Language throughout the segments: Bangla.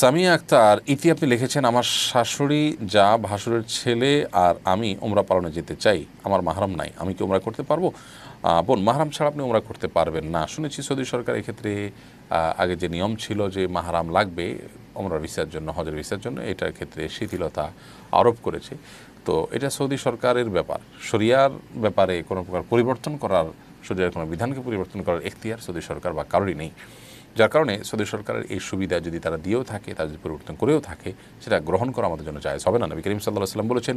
সামিয়া আক্তার ইতি আপনি লিখেছেন আমার শাশুড়ি যা ভাসুরের ছেলে আর আমি ওমরা পালনে যেতে চাই আমার মাহারাম নাই আমি কি ওমরা করতে পারবো বোন মাহারাম ছাড়া আপনি ওমরা করতে পারবেন না শুনেছি সৌদি সরকার এক্ষেত্রে আগে যে নিয়ম ছিল যে মাহারাম লাগবে ওমরা ভিসার জন্য হজের ভিসার জন্য এটার ক্ষেত্রে শিথিলতা আরোপ করেছে তো এটা সৌদি সরকারের ব্যাপার শরিয়ার ব্যাপারে কোনো প্রকার পরিবর্তন করার সরিয়ার কোনো বিধানকে পরিবর্তন করার এখতিয়ার সৌদি সরকার বা কারোরই নেই যার কারণে সৌদি সরকারের এই সুবিধা যদি তারা দিয়েও থাকে তারা যদি পরিবর্তন করেও থাকে সেটা গ্রহণ করা আমাদের জন্য জায়জ হবে না নবী করিম সাল্লাহ সাল্লাম বলেছেন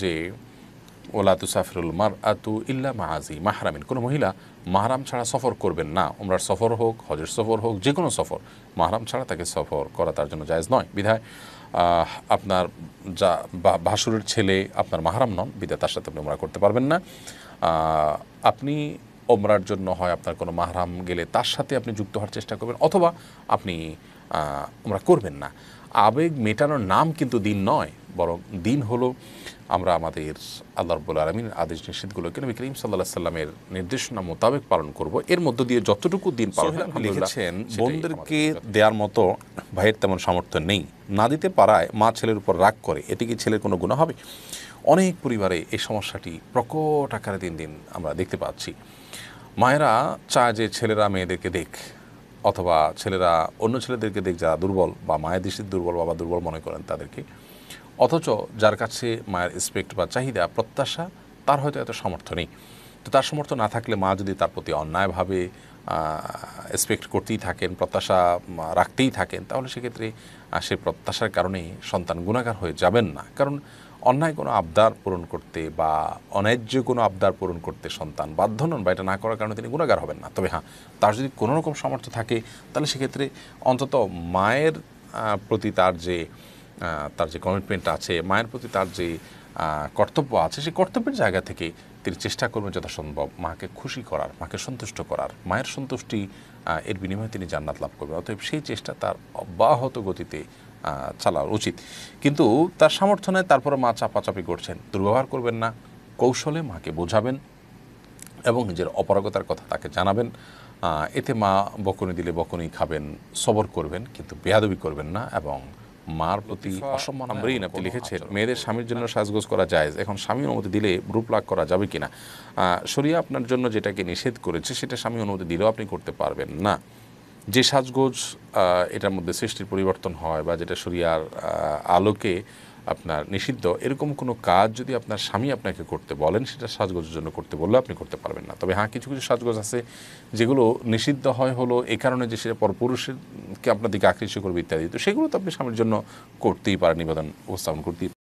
যে ওলা তুসাফিরুল মার আতু ইল্লা মাহাজি মাহারামিন কোনো মহিলা মাহারাম ছাড়া সফর করবেন না ওমরার সফর হোক হজের সফর হোক যে কোনো সফর মাহারাম ছাড়া তাকে সফর করা তার জন্য জায়জ নয় বিধায় আপনার যা ভাসুরের ছেলে আপনার মাহারাম নন বিধায় তার সাথে আপনি ওমরা করতে পারবেন না আপনি ওমরার জন্য হয় আপনার কোনো মাহরাম গেলে তার সাথে আপনি যুক্ত হওয়ার চেষ্টা করবেন অথবা আপনি ওমরা করবেন না আবেগ মেটানোর নাম কিন্তু দিন নয় বরং দিন হলো আমরা আমাদের আল্লাহ রব্বুল আলমীর আদেশ নিষেধগুলোকে নবী করিম সাল্লাহ সাল্লামের নির্দেশনা মোতাবেক পালন করব এর মধ্য দিয়ে যতটুকু দিন পালন লিখেছেন বোনদেরকে দেওয়ার মতো ভাইয়ের তেমন সামর্থ্য নেই না দিতে পারায় মা ছেলের উপর রাগ করে এতে কি ছেলের কোনো গুণ হবে অনেক পরিবারে এই সমস্যাটি প্রকট আকারে দিন দিন আমরা দেখতে পাচ্ছি মায়েরা চায় যে ছেলেরা মেয়েদেরকে দেখ অথবা ছেলেরা অন্য ছেলেদেরকে দেখ যারা দুর্বল বা মায়ের দৃষ্টির দুর্বল বাবা দুর্বল মনে করেন তাদেরকে অথচ যার কাছে মায়ের এক্সপেক্ট বা চাহিদা প্রত্যাশা তার হয়তো এত সমর্থ নেই তো তার সমর্থ না থাকলে মা যদি তার প্রতি অন্যায়ভাবে এক্সপেক্ট করতেই থাকেন প্রত্যাশা রাখতেই থাকেন তাহলে সেক্ষেত্রে সে প্রত্যাশার কারণে সন্তান গুণাকার হয়ে যাবেন না কারণ অন্যায় কোনো আবদার পূরণ করতে বা অন্যায্য কোনো আবদার পূরণ করতে সন্তান বাধ্য নন বা এটা না করার কারণে তিনি গুণাগার হবেন না তবে হ্যাঁ তার যদি কোনো রকম সামর্থ্য থাকে তাহলে সেক্ষেত্রে অন্তত মায়ের প্রতি তার যে তার যে কমিটমেন্ট আছে মায়ের প্রতি তার যে কর্তব্য আছে সেই কর্তব্যের জায়গা থেকে তিনি চেষ্টা করবেন যথাসম্ভব মাকে খুশি করার মাকে সন্তুষ্ট করার মায়ের সন্তুষ্টি এর বিনিময়ে তিনি জান্নাত লাভ করবেন অতএব সেই চেষ্টা তার অব্যাহত গতিতে চালা উচিত কিন্তু তার সামর্থ্য নেয় তারপরে মা চাপাচাপি করছেন দুর্ব্যবহার করবেন না কৌশলে মাকে বোঝাবেন এবং নিজের অপারগতার কথা তাকে জানাবেন এতে মা বকুনি দিলে বকুনি খাবেন সবর করবেন কিন্তু বেয়াদবি করবেন না এবং মার প্রতি অসম্মান মানে আমরাই না লিখেছেন মেয়েদের স্বামীর জন্য সাজগোজ করা যায় এখন স্বামী অনুমতি দিলে লাগ করা যাবে কিনা শরিয়া আপনার জন্য যেটাকে নিষেধ করেছে সেটা স্বামী অনুমতি দিলেও আপনি করতে পারবেন না যে সাজগোজ এটার মধ্যে সৃষ্টির পরিবর্তন হয় বা যেটা শরিয়ার আলোকে আপনার নিষিদ্ধ এরকম কোনো কাজ যদি আপনার স্বামী আপনাকে করতে বলেন সেটা সাজগোজের জন্য করতে বললে আপনি করতে পারবেন না তবে হ্যাঁ কিছু কিছু সাজগোজ আছে যেগুলো নিষিদ্ধ হয় হলো এ কারণে যে সেটা পরপুরুষকে আপনার দিকে আকৃষ্ট করবে ইত্যাদি তো সেগুলো তো আপনি স্বামীর জন্য করতেই পারেন নিবেদন উপস্থাপন করতেই